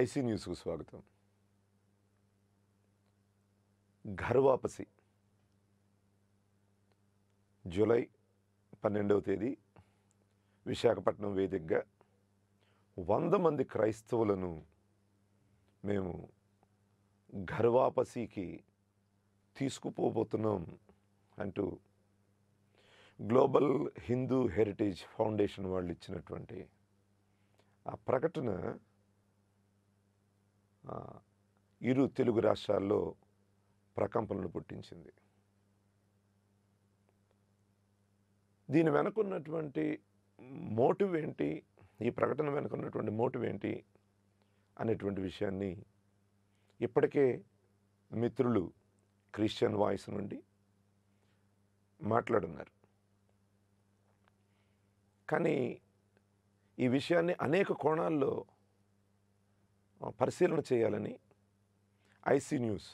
IC న్యూస్కు స్వాగతం ఘర్వాపసి July పన్నెండవ తేదీ విశాఖపట్నం వేదికగా వంద మంది క్రైస్తవులను మేము ఘర్వాపసికి తీసుకుపోబోతున్నాం అంటూ గ్లోబల్ హిందూ హెరిటేజ్ ఫౌండేషన్ వాళ్ళు ఇచ్చినటువంటి ఆ ప్రకటన ఇరు తెలుగు రాష్ట్రాల్లో ప్రకంపనలు పుట్టించింది దీని వెనకున్నటువంటి మోటివ్ ఏంటి ఈ ప్రకటన వెనుకున్నటువంటి మోటివ్ ఏంటి అనేటువంటి విషయాన్ని ఇప్పటికే మిత్రులు క్రిస్టియన్ వాయిస్ నుండి మాట్లాడున్నారు కానీ ఈ విషయాన్ని అనేక కోణాల్లో పరిశీలన చేయాలని ఐసీ న్యూస్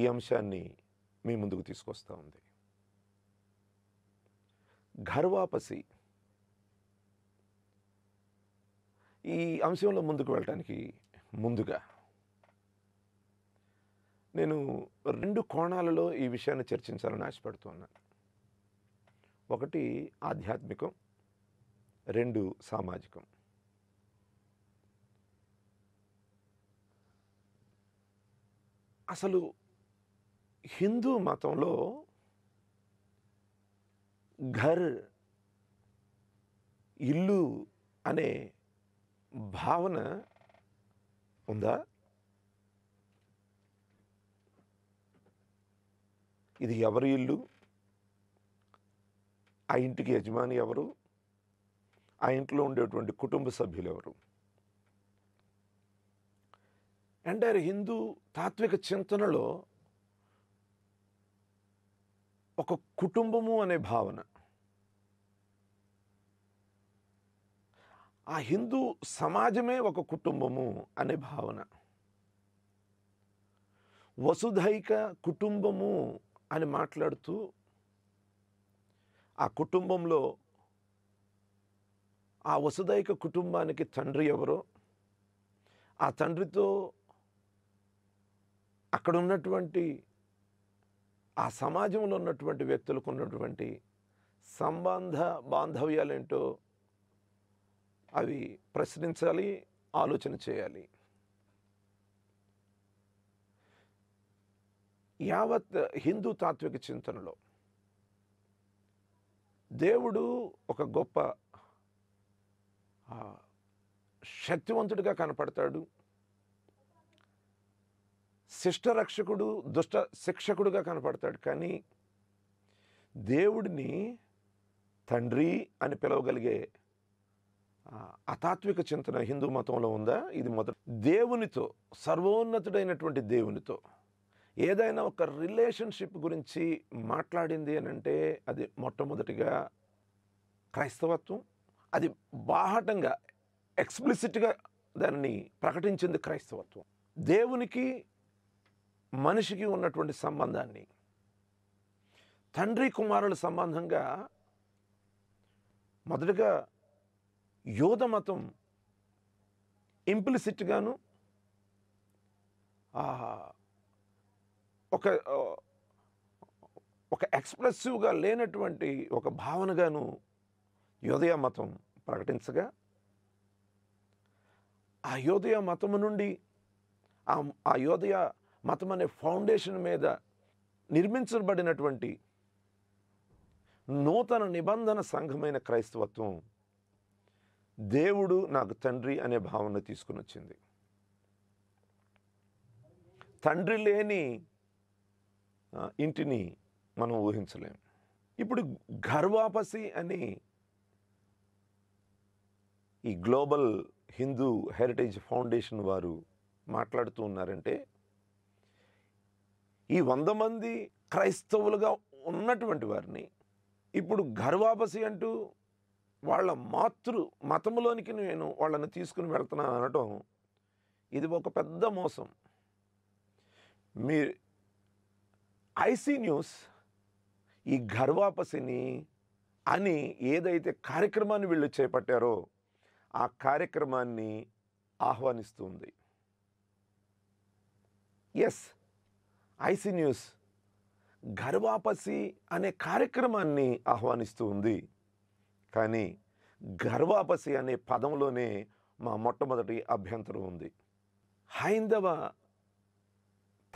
ఈ అంశాన్ని మీ ముందుకు తీసుకొస్తూ ఉంది ఘర్వాపసి ఈ అంశంలో ముందుకు వెళ్ళటానికి ముందుగా నేను రెండు కోణాలలో ఈ విషయాన్ని చర్చించాలని ఆశపడుతున్నాను ఒకటి ఆధ్యాత్మికం రెండు సామాజికం అసలు హిందూ మతంలో ఘర్ ఇల్లు అనే భావన ఉందా ఇది ఎవరి ఇల్లు ఆ ఇంటికి యజమాని ఎవరు ఆ ఇంట్లో ఉండేటువంటి కుటుంబ సభ్యులు ఎవరు ఎంటైర్ హిందూ తాత్విక చింతనలో ఒక కుటుంబము అనే భావన ఆ హిందూ సమాజమే ఒక కుటుంబము అనే భావన వసుధైక కుటుంబము అని మాట్లాడుతూ ఆ కుటుంబంలో ఆ వసుధైక కుటుంబానికి తండ్రి ఎవరో ఆ తండ్రితో అక్కడ ఉన్నటువంటి ఆ సమాజంలో ఉన్నటువంటి వ్యక్తులకు ఉన్నటువంటి సంబంధ బాంధవ్యాలేంటో అవి ప్రశ్నించాలి ఆలోచన చేయాలి యావత్ హిందూ తాత్విక చింతనలో దేవుడు ఒక గొప్ప శక్తివంతుడిగా కనపడతాడు శిష్ట రక్షకుడు దుష్ట శిక్షకుడుగా కనపడతాడు కానీ దేవుడిని తండ్రి అని పిలవగలిగే అతాత్విక చింతన హిందూ మతంలో ఉందా ఇది మొదటి దేవునితో సర్వోన్నతుడైనటువంటి దేవునితో ఏదైనా ఒక రిలేషన్షిప్ గురించి మాట్లాడింది అని అంటే అది మొట్టమొదటిగా క్రైస్తవత్వం అది బాహటంగా ఎక్స్ప్లిసిట్గా దానిని ప్రకటించింది క్రైస్తవత్వం దేవునికి మనిషికి ఉన్నటువంటి సంబంధాన్ని తండ్రి కుమారుల సంబంధంగా మొదటగా యోధ మతం ఇంప్లిసిట్గాను ఒక ఒక ఎక్స్ప్రెసివ్గా లేనటువంటి ఒక భావనగాను యోధయ మతం ప్రకటించగా ఆ యోధయ మతము నుండి ఆ యోధయ మతం అనే ఫౌండేషన్ మీద నిర్మించబడినటువంటి నూతన నిబంధన సంఘమైన క్రైస్తవత్వం దేవుడు నాకు తండ్రి అనే భావన తీసుకుని వచ్చింది తండ్రి లేని ఇంటిని మనం ఊహించలేం ఇప్పుడు ఘర్వాపసి అని ఈ గ్లోబల్ హిందూ హెరిటేజ్ ఫౌండేషన్ వారు మాట్లాడుతూ ఉన్నారంటే ఈ వంద మంది క్రైస్తవులుగా ఉన్నటువంటి వారిని ఇప్పుడు గర్వాపసి అంటూ వాళ్ళ మాతృ మతంలోనికి నేను వాళ్ళని తీసుకుని వెళ్తున్నాను అనటం ఇది ఒక పెద్ద మోసం మీరు ఐసీ న్యూస్ ఈ గర్వాపసిని అని ఏదైతే కార్యక్రమాన్ని వీళ్ళు చేపట్టారో ఆ కార్యక్రమాన్ని ఆహ్వానిస్తుంది ఎస్ ఐసీ న్యూస్ గర్వాపసి అనే కార్యక్రమాన్ని ఆహ్వానిస్తూ ఉంది కానీ గర్వాపసి అనే పదంలోనే మా మొట్టమొదటి అభ్యంతరం ఉంది హైందవ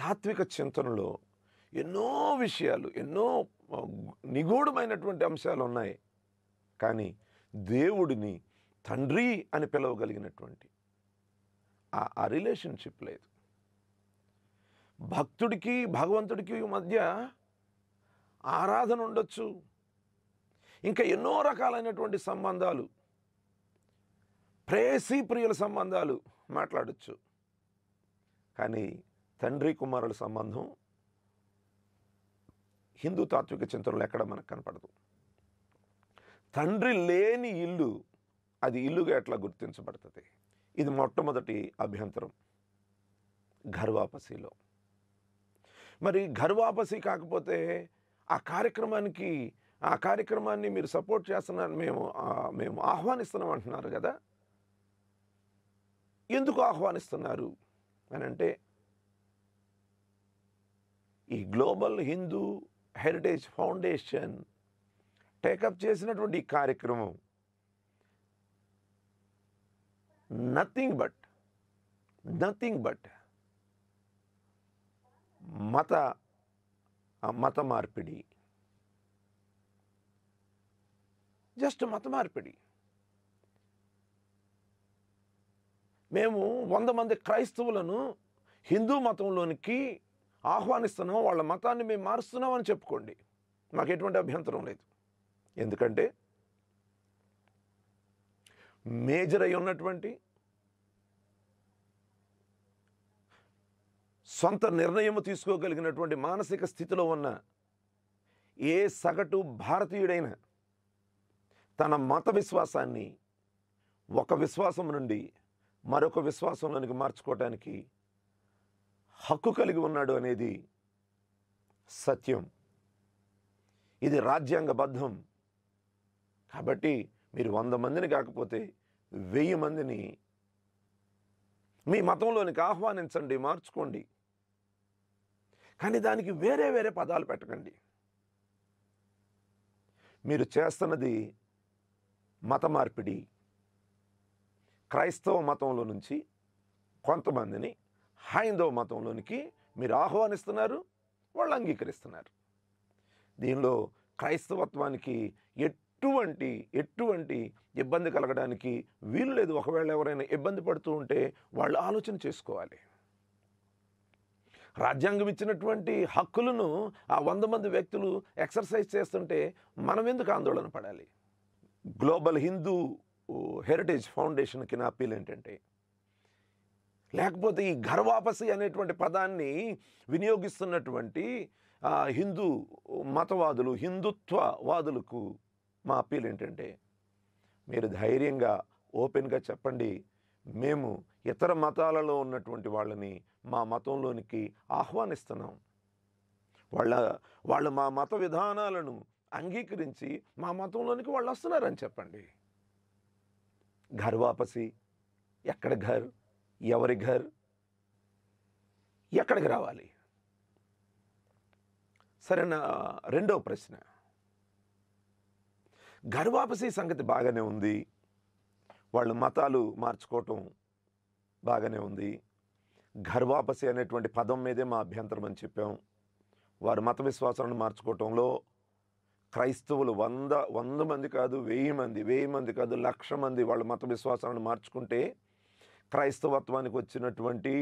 తాత్విక చింతనలో ఎన్నో విషయాలు ఎన్నో నిగూఢమైనటువంటి అంశాలు ఉన్నాయి కానీ దేవుడిని తండ్రి అని పిలవగలిగినటువంటి ఆ రిలేషన్షిప్ లేదు భక్తుడికి భగవంతుడికి మధ్య ఆరాధన ఉండొచ్చు ఇంకా ఎన్నో రకాలైనటువంటి సంబంధాలు ప్రేసీ ప్రియుల సంబంధాలు మాట్లాడచ్చు కానీ తండ్రి కుమారుల సంబంధం హిందూ తాత్విక చింతనలు ఎక్కడ మనకు కనపడదు తండ్రి లేని ఇల్లు అది ఇల్లుగా ఎట్లా గుర్తించబడుతుంది ఇది మొట్టమొదటి అభ్యంతరం గర్వాపసిలో మరి వాపసీ కాకపోతే ఆ కార్యక్రమానికి ఆ కార్యక్రమాన్ని మీరు సపోర్ట్ చేస్తున్నారని మేము మేము ఆహ్వానిస్తున్నాం అంటున్నారు కదా ఎందుకు ఆహ్వానిస్తున్నారు అని అంటే ఈ global Hindu heritage foundation take up చేసినటువంటి ఈ కార్యక్రమం నథింగ్ బట్ నథింగ్ బట్ మత మత మార్పిడి జస్ట్ మత మార్పిడి మేము వంద మంది క్రైస్తవులను హిందూ మతంలోనికి ఆహ్వానిస్తున్నాం వాళ్ళ మతాన్ని మేము మారుస్తున్నాం అని చెప్పుకోండి మాకు ఎటువంటి అభ్యంతరం లేదు ఎందుకంటే మేజర్ అయి ఉన్నటువంటి సొంత నిర్ణయం తీసుకోగలిగినటువంటి మానసిక స్థితిలో ఉన్న ఏ సగటు భారతీయుడైనా తన మత విశ్వాసాన్ని ఒక విశ్వాసం నుండి మరొక విశ్వాసంలోనికి మార్చుకోవటానికి హక్కు కలిగి ఉన్నాడు అనేది సత్యం ఇది రాజ్యాంగబద్ధం కాబట్టి మీరు వంద మందిని కాకపోతే వెయ్యి మందిని మీ మతంలోనికి ఆహ్వానించండి మార్చుకోండి కానీ దానికి వేరే వేరే పదాలు పెట్టకండి మీరు చేస్తున్నది మత మార్పిడి క్రైస్తవ మతంలో నుంచి కొంతమందిని హైందవ మతంలోనికి మీరు ఆహ్వానిస్తున్నారు వాళ్ళు అంగీకరిస్తున్నారు దీనిలో క్రైస్తవత్వానికి ఎటువంటి ఎటువంటి ఇబ్బంది కలగడానికి వీలు లేదు ఒకవేళ ఎవరైనా ఇబ్బంది పడుతూ ఉంటే వాళ్ళు ఆలోచన చేసుకోవాలి రాజ్యాంగం ఇచ్చినటువంటి హక్కులను ఆ వంద మంది వ్యక్తులు ఎక్సర్సైజ్ చేస్తుంటే మనం ఎందుకు ఆందోళన పడాలి గ్లోబల్ హిందూ హెరిటేజ్ ఫౌండేషన్కి నా అప్పీల్ ఏంటంటే లేకపోతే ఈ ఘర్వాపసి అనేటువంటి పదాన్ని వినియోగిస్తున్నటువంటి హిందూ మతవాదులు హిందుత్వవాదులకు మా అప్పీల్ ఏంటంటే మీరు ధైర్యంగా ఓపెన్గా చెప్పండి మేము ఇతర మతాలలో ఉన్నటువంటి వాళ్ళని మా మతంలోనికి ఆహ్వానిస్తున్నాం వాళ్ళ వాళ్ళు మా మత విధానాలను అంగీకరించి మా మతంలోనికి వాళ్ళు వస్తున్నారని చెప్పండి ఘర్ వాపసి ఎక్కడ ఘర్ ఎవరి ఘర్ ఎక్కడికి రావాలి సరే నా రెండవ ప్రశ్న వాపసీ సంగతి బాగానే ఉంది వాళ్ళు మతాలు మార్చుకోవటం బాగానే ఉంది ఘర్వాపసి అనేటువంటి పదం మీదే మా అభ్యంతరం అని చెప్పాం వారు మత విశ్వాసాలను మార్చుకోవటంలో క్రైస్తవులు వంద వంద మంది కాదు వెయ్యి మంది వెయ్యి మంది కాదు లక్ష మంది వాళ్ళ మత విశ్వాసాలను మార్చుకుంటే క్రైస్తవత్వానికి వచ్చినటువంటి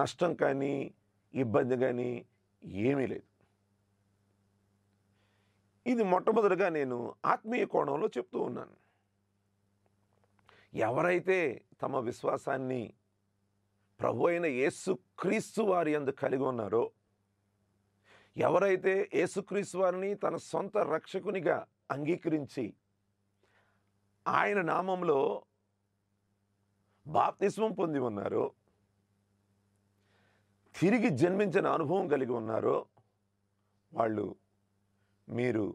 నష్టం కానీ ఇబ్బంది కానీ ఏమీ లేదు ఇది మొట్టమొదటిగా నేను ఆత్మీయ కోణంలో చెప్తూ ఉన్నాను ఎవరైతే తమ విశ్వాసాన్ని ప్రభు అయిన యేసుక్రీస్తు వారి అందు కలిగి ఉన్నారో ఎవరైతే యేసుక్రీస్తు వారిని తన సొంత రక్షకునిగా అంగీకరించి ఆయన నామంలో బాప్తిస్మం పొంది ఉన్నారో తిరిగి జన్మించిన అనుభవం కలిగి ఉన్నారో వాళ్ళు మీరు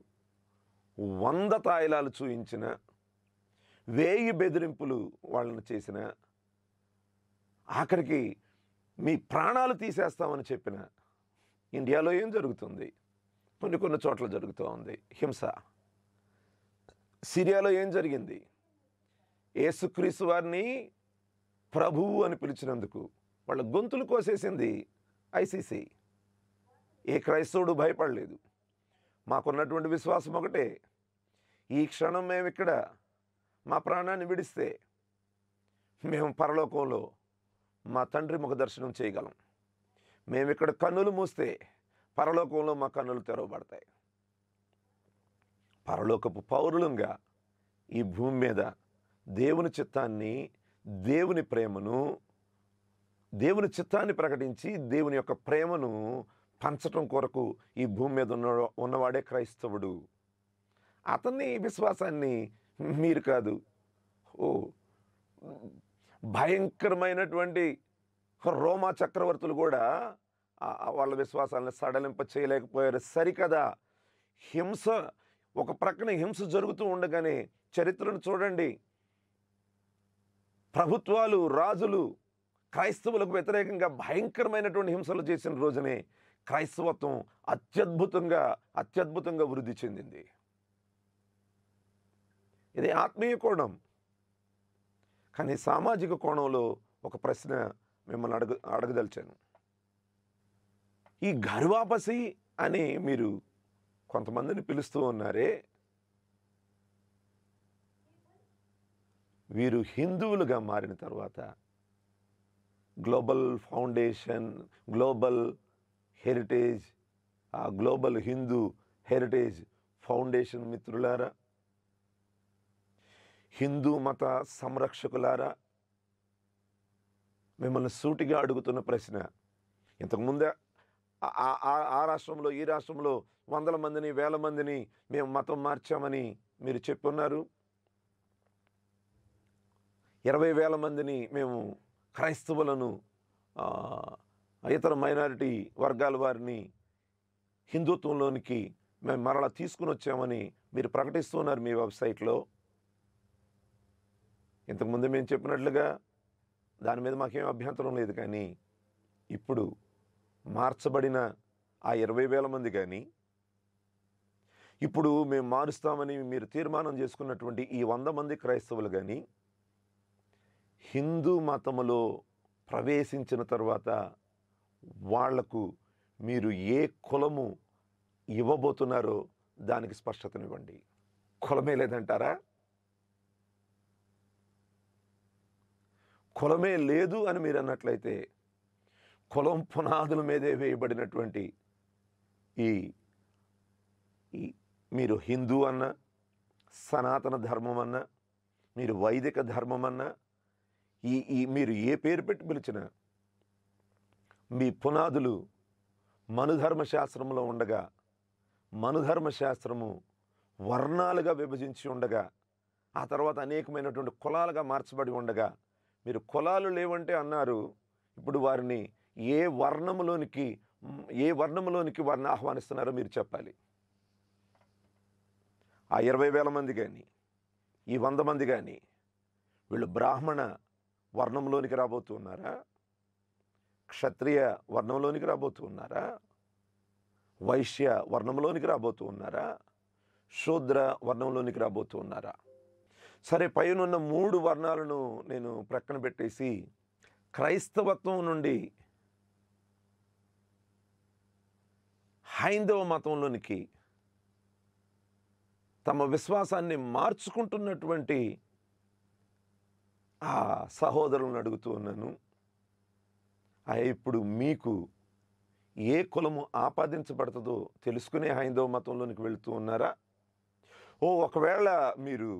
వంద తాయిలాలు చూయించిన వేయి బెదిరింపులు వాళ్ళను చేసిన ఆఖరికి మీ ప్రాణాలు తీసేస్తామని చెప్పిన ఇండియాలో ఏం జరుగుతుంది కొన్ని కొన్ని చోట్ల జరుగుతూ ఉంది హింస సిరియాలో ఏం జరిగింది ఏసుక్రీసు వారిని ప్రభువు అని పిలిచినందుకు వాళ్ళ గొంతులు కోసేసింది ఐసీసీ ఏ క్రైస్తవుడు భయపడలేదు మాకున్నటువంటి విశ్వాసం ఒకటే ఈ క్షణం మేము ఇక్కడ మా ప్రాణాన్ని విడిస్తే మేము పరలోకంలో మా తండ్రి ముఖ దర్శనం చేయగలం మేము ఇక్కడ కన్నులు మూస్తే పరలోకంలో మా కన్నులు తెరవబడతాయి పరలోకపు పౌరులంగా ఈ భూమి మీద దేవుని చిత్తాన్ని దేవుని ప్రేమను దేవుని చిత్తాన్ని ప్రకటించి దేవుని యొక్క ప్రేమను పంచటం కొరకు ఈ భూమి మీద ఉన్న ఉన్నవాడే క్రైస్తవుడు అతన్ని విశ్వాసాన్ని మీరు కాదు ఓ భయంకరమైనటువంటి రోమా చక్రవర్తులు కూడా వాళ్ళ విశ్వాసాలను సడలింప చేయలేకపోయారు సరికదా హింస ఒక ప్రక్కన హింస జరుగుతూ ఉండగానే చరిత్రను చూడండి ప్రభుత్వాలు రాజులు క్రైస్తవులకు వ్యతిరేకంగా భయంకరమైనటువంటి హింసలు చేసిన రోజునే క్రైస్తవత్వం అత్యద్భుతంగా అత్యద్భుతంగా వృద్ధి చెందింది ఇది ఆత్మీయ కోణం కానీ సామాజిక కోణంలో ఒక ప్రశ్న మిమ్మల్ని అడగ అడగదలిచాను ఈ గర్వాపసి అని మీరు కొంతమందిని పిలుస్తూ ఉన్నారే వీరు హిందువులుగా మారిన తర్వాత గ్లోబల్ ఫౌండేషన్ గ్లోబల్ హెరిటేజ్ ఆ గ్లోబల్ హిందూ హెరిటేజ్ ఫౌండేషన్ మిత్రులారా హిందూ మత సంరక్షకులారా మిమ్మల్ని సూటిగా అడుగుతున్న ప్రశ్న ఇంతకుముందే ఆ రాష్ట్రంలో ఈ రాష్ట్రంలో వందల మందిని వేల మందిని మేము మతం మార్చామని మీరు చెప్పున్నారు ఇరవై వేల మందిని మేము క్రైస్తవులను ఇతర మైనారిటీ వర్గాల వారిని హిందుత్వంలోనికి మేము మరలా తీసుకుని వచ్చామని మీరు ప్రకటిస్తున్నారు మీ వెబ్సైట్లో ఇంతకుముందు మేము చెప్పినట్లుగా దాని మీద మాకేం అభ్యంతరం లేదు కానీ ఇప్పుడు మార్చబడిన ఆ ఇరవై వేల మంది కానీ ఇప్పుడు మేము మారుస్తామని మీరు తీర్మానం చేసుకున్నటువంటి ఈ వంద మంది క్రైస్తవులు కానీ హిందూ మతములో ప్రవేశించిన తర్వాత వాళ్లకు మీరు ఏ కులము ఇవ్వబోతున్నారో దానికి స్పష్టతనివ్వండి కులమే లేదంటారా కులమే లేదు అని మీరు అన్నట్లయితే కులం పునాదుల మీదే వేయబడినటువంటి ఈ మీరు హిందూ అన్న సనాతన ధర్మం అన్న మీరు వైదిక ధర్మం అన్న ఈ ఈ మీరు ఏ పేరు పెట్టి పిలిచినా మీ పునాదులు మనుధర్మశాస్త్రంలో ఉండగా మనుధర్మశాస్త్రము వర్ణాలుగా విభజించి ఉండగా ఆ తర్వాత అనేకమైనటువంటి కులాలుగా మార్చబడి ఉండగా మీరు కులాలు లేవంటే అన్నారు ఇప్పుడు వారిని ఏ వర్ణంలోనికి ఏ వర్ణంలోనికి వారిని ఆహ్వానిస్తున్నారో మీరు చెప్పాలి ఆ ఇరవై వేల మంది కానీ ఈ వంద మంది కానీ వీళ్ళు బ్రాహ్మణ వర్ణంలోనికి రాబోతున్నారా క్షత్రియ వర్ణంలోనికి రాబోతున్నారా వైశ్య వర్ణంలోనికి రాబోతున్నారా శూద్ర వర్ణంలోనికి రాబోతున్నారా సరే పైన మూడు వర్ణాలను నేను ప్రక్కన పెట్టేసి క్రైస్తవత్వం నుండి హైందవ మతంలోనికి తమ విశ్వాసాన్ని మార్చుకుంటున్నటువంటి ఆ సహోదరులను అడుగుతూ ఉన్నాను ఇప్పుడు మీకు ఏ కులము ఆపాదించబడుతుందో తెలుసుకునే హైందవ మతంలోనికి వెళుతూ ఉన్నారా ఓ ఒకవేళ మీరు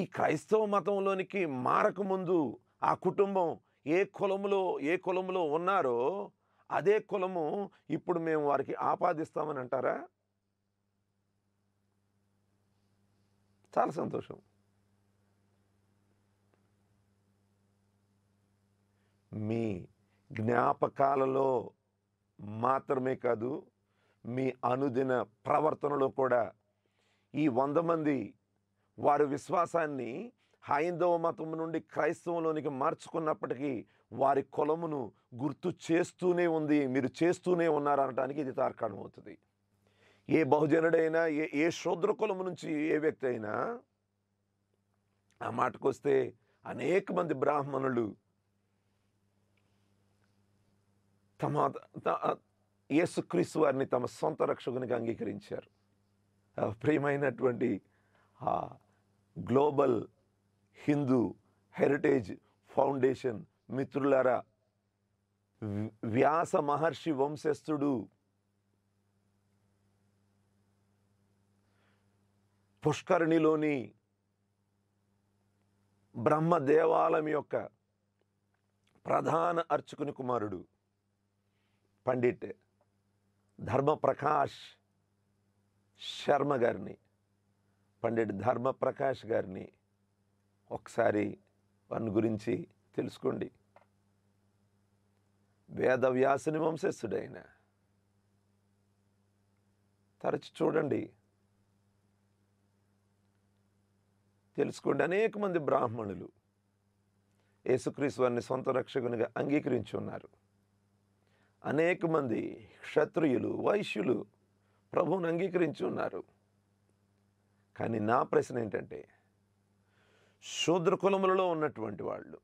ఈ క్రైస్తవ మతంలోనికి మారకముందు ఆ కుటుంబం ఏ కులములో ఏ కులములో ఉన్నారో అదే కులము ఇప్పుడు మేము వారికి ఆపాదిస్తామని అంటారా చాలా సంతోషం మీ జ్ఞాపకాలలో మాత్రమే కాదు మీ అనుదిన ప్రవర్తనలో కూడా ఈ వంద మంది వారు విశ్వాసాన్ని హైందవ మతం నుండి క్రైస్తవంలోనికి మార్చుకున్నప్పటికీ వారి కులమును గుర్తు చేస్తూనే ఉంది మీరు చేస్తూనే ఉన్నారు అనటానికి ఇది తార్కాణం అవుతుంది ఏ బహుజనుడైనా ఏ ఏ శూద్ర కులము నుంచి ఏ వ్యక్తి అయినా ఆ మాటకొస్తే అనేక మంది బ్రాహ్మణులు తమ యేసుక్రీస్తు వారిని తమ సొంత రక్షకునికి అంగీకరించారు ప్రియమైనటువంటి గ్లోబల్ హిందూ హెరిటేజ్ ఫౌండేషన్ మిత్రులారా వ్యాస మహర్షి వంశస్థుడు పుష్కరిణిలోని బ్రహ్మ దేవాలయం యొక్క ప్రధాన అర్చకుని కుమారుడు పండిట్ ధర్మప్రకాష్ శర్మ గారిని పండిట్ ధర్మ ప్రకాష్ గారిని ఒకసారి వన్ గురించి తెలుసుకోండి వేదవ్యాసుని వంశస్థుడైన తరచు చూడండి తెలుసుకోండి అనేక మంది బ్రాహ్మణులు యేసుక్రీస్తు వారిని సొంత రక్షకునిగా అంగీకరించి ఉన్నారు అనేక మంది క్షత్రియులు వైశ్యులు ప్రభువుని అంగీకరించి ఉన్నారు కానీ నా ప్రశ్న ఏంటంటే శూద్ర కులములలో ఉన్నటువంటి వాళ్ళు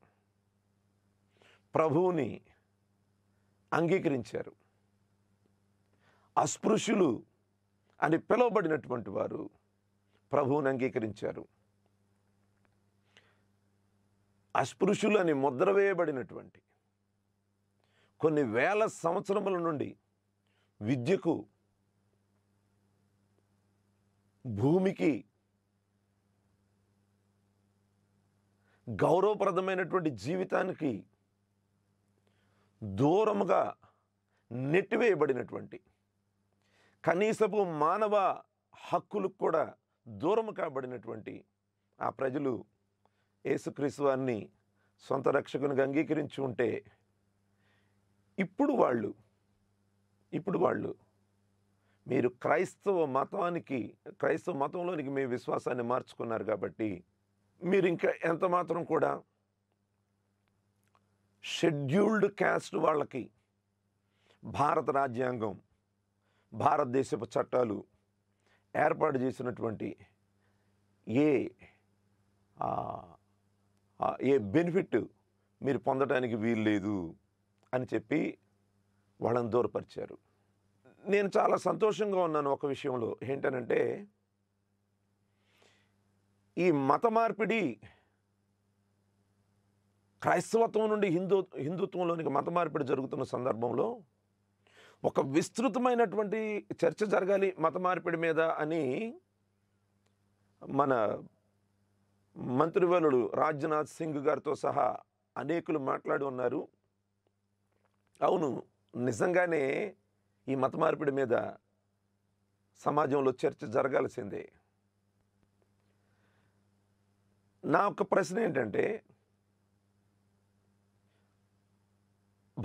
ప్రభువుని అంగీకరించారు అస్పృశ్యులు అని పిలువబడినటువంటి వారు ప్రభువుని అంగీకరించారు అస్పృశ్యులు అని ముద్ర వేయబడినటువంటి కొన్ని వేల సంవత్సరముల నుండి విద్యకు భూమికి గౌరవప్రదమైనటువంటి జీవితానికి దూరముగా నెట్టివేయబడినటువంటి కనీసపు మానవ హక్కులకు కూడా దూరం కాబడినటువంటి ఆ ప్రజలు యేసుక్రీస్తువాన్ని సొంత రక్షకునిగా అంగీకరించి ఉంటే ఇప్పుడు వాళ్ళు ఇప్పుడు వాళ్ళు మీరు క్రైస్తవ మతానికి క్రైస్తవ మతంలోనికి మీ విశ్వాసాన్ని మార్చుకున్నారు కాబట్టి మీరు ఇంకా ఎంత మాత్రం కూడా షెడ్యూల్డ్ క్యాస్ట్ వాళ్ళకి భారత రాజ్యాంగం భారతదేశపు చట్టాలు ఏర్పాటు చేసినటువంటి ఏ ఏ బెనిఫిట్ మీరు పొందడానికి వీలు లేదు అని చెప్పి వాళ్ళని దూరపరిచారు నేను చాలా సంతోషంగా ఉన్నాను ఒక విషయంలో ఏంటనంటే ఈ మత మార్పిడి క్రైస్తవత్వం నుండి హిందూ హిందుత్వంలోనికి మత మార్పిడి జరుగుతున్న సందర్భంలో ఒక విస్తృతమైనటువంటి చర్చ జరగాలి మత మార్పిడి మీద అని మన మంత్రివరుడు రాజ్నాథ్ సింగ్ గారితో సహా అనేకులు మాట్లాడి ఉన్నారు అవును నిజంగానే ఈ మత మార్పిడి మీద సమాజంలో చర్చ జరగాల్సిందే నా ఒక ప్రశ్న ఏంటంటే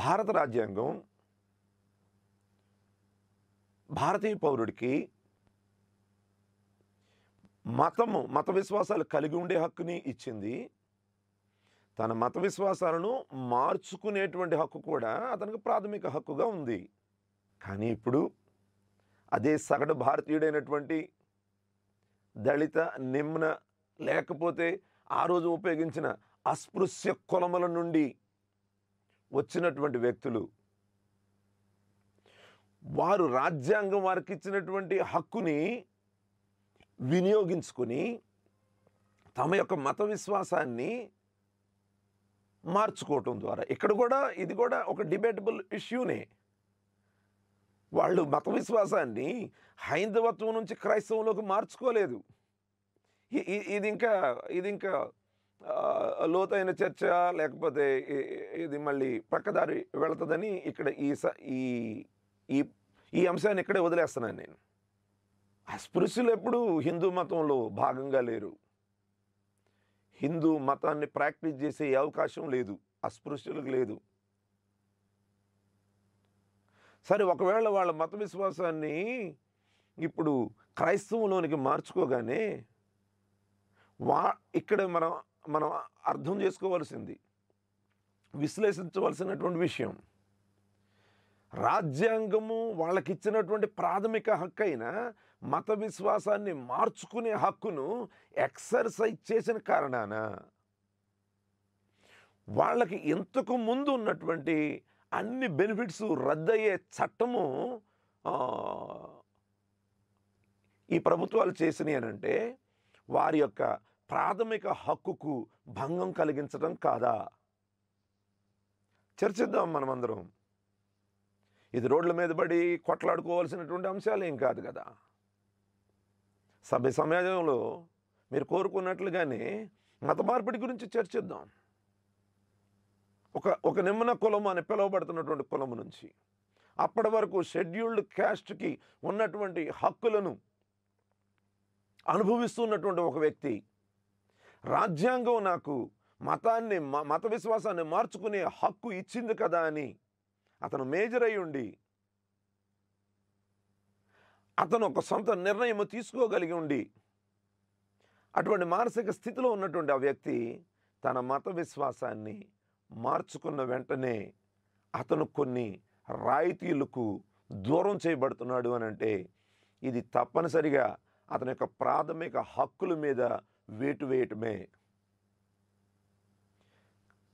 భారత రాజ్యాంగం భారతీయ పౌరుడికి మతము మత విశ్వాసాలు కలిగి ఉండే హక్కుని ఇచ్చింది తన మత విశ్వాసాలను మార్చుకునేటువంటి హక్కు కూడా అతనికి ప్రాథమిక హక్కుగా ఉంది కానీ ఇప్పుడు అదే సగటు భారతీయుడైనటువంటి దళిత నిమ్న లేకపోతే ఆ రోజు ఉపయోగించిన అస్పృశ్య కులముల నుండి వచ్చినటువంటి వ్యక్తులు వారు రాజ్యాంగం వారికి ఇచ్చినటువంటి హక్కుని వినియోగించుకొని తమ యొక్క మత విశ్వాసాన్ని మార్చుకోవటం ద్వారా ఇక్కడ కూడా ఇది కూడా ఒక డిబేటబుల్ ఇష్యూనే వాళ్ళు మత విశ్వాసాన్ని హైందవత్వం నుంచి క్రైస్తవంలోకి మార్చుకోలేదు ఇది ఇంకా ఇది ఇంకా లోతైన చర్చ లేకపోతే ఇది మళ్ళీ పక్కదారి వెళుతుందని ఇక్కడ ఈ ఈ ఈ అంశాన్ని ఇక్కడే వదిలేస్తున్నాను నేను అస్పృశ్యులు ఎప్పుడూ హిందూ మతంలో భాగంగా లేరు హిందూ మతాన్ని ప్రాక్టీస్ చేసే అవకాశం లేదు అస్పృశ్యులకు లేదు సరే ఒకవేళ వాళ్ళ మత విశ్వాసాన్ని ఇప్పుడు క్రైస్తవంలోనికి మార్చుకోగానే వా ఇక్కడ మనం మనం అర్థం చేసుకోవాల్సింది విశ్లేషించవలసినటువంటి విషయం రాజ్యాంగము వాళ్ళకి ఇచ్చినటువంటి ప్రాథమిక హక్కు అయిన మత విశ్వాసాన్ని మార్చుకునే హక్కును ఎక్సర్సైజ్ చేసిన కారణాన వాళ్ళకి ఇంతకు ముందు ఉన్నటువంటి అన్ని బెనిఫిట్స్ రద్దయ్యే చట్టము ఈ ప్రభుత్వాలు చేసినాయి అంటే వారి యొక్క ప్రాథమిక హక్కుకు భంగం కలిగించడం కాదా చర్చిద్దాం మనమందరం ఇది రోడ్ల మీద పడి కొట్లాడుకోవాల్సినటువంటి అంశాలు ఏం కాదు కదా సభ్య సమాజంలో మీరు కోరుకున్నట్లుగానే మత మార్పిడి గురించి చర్చిద్దాం ఒక ఒక నిమ్మన కులము అని పిలువబడుతున్నటువంటి కులము నుంచి అప్పటి వరకు షెడ్యూల్డ్ క్యాస్ట్కి ఉన్నటువంటి హక్కులను అనుభవిస్తున్నటువంటి ఒక వ్యక్తి రాజ్యాంగం నాకు మతాన్ని మత విశ్వాసాన్ని మార్చుకునే హక్కు ఇచ్చింది కదా అని అతను మేజర్ అయి ఉండి అతను ఒక సొంత నిర్ణయం తీసుకోగలిగి ఉండి అటువంటి మానసిక స్థితిలో ఉన్నటువంటి ఆ వ్యక్తి తన మత విశ్వాసాన్ని మార్చుకున్న వెంటనే అతను కొన్ని రాయితీలకు దూరం చేయబడుతున్నాడు అని అంటే ఇది తప్పనిసరిగా అతని యొక్క ప్రాథమిక హక్కుల మీద వేటు వేయటమే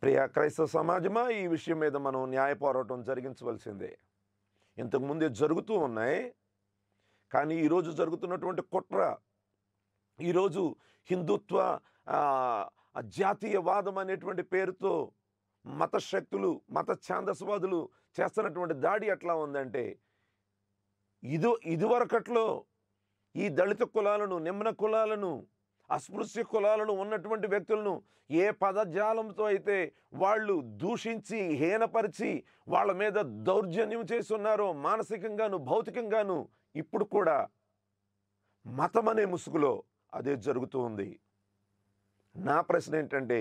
ప్రియా క్రైస్తవ సమాజమా ఈ విషయం మీద మనం న్యాయ పోరాటం జరిగించవలసిందే ఇంతకుముందే జరుగుతూ ఉన్నాయి కానీ ఈరోజు జరుగుతున్నటువంటి కుట్ర ఈరోజు హిందుత్వ జాతీయవాదం అనేటువంటి పేరుతో మత శక్తులు మత ఛాందస్వాదులు చేస్తున్నటువంటి దాడి ఎట్లా ఉందంటే ఇది ఇదివరకట్లో ఈ దళిత కులాలను నిమ్న కులాలను అస్పృశ్య కులాలను ఉన్నటువంటి వ్యక్తులను ఏ పదజాలంతో అయితే వాళ్ళు దూషించి హీనపరిచి వాళ్ళ మీద దౌర్జన్యం చేస్తున్నారో మానసికంగాను భౌతికంగాను ఇప్పుడు కూడా మతం అనే ముసుగులో అదే జరుగుతూ ఉంది నా ప్రశ్న ఏంటంటే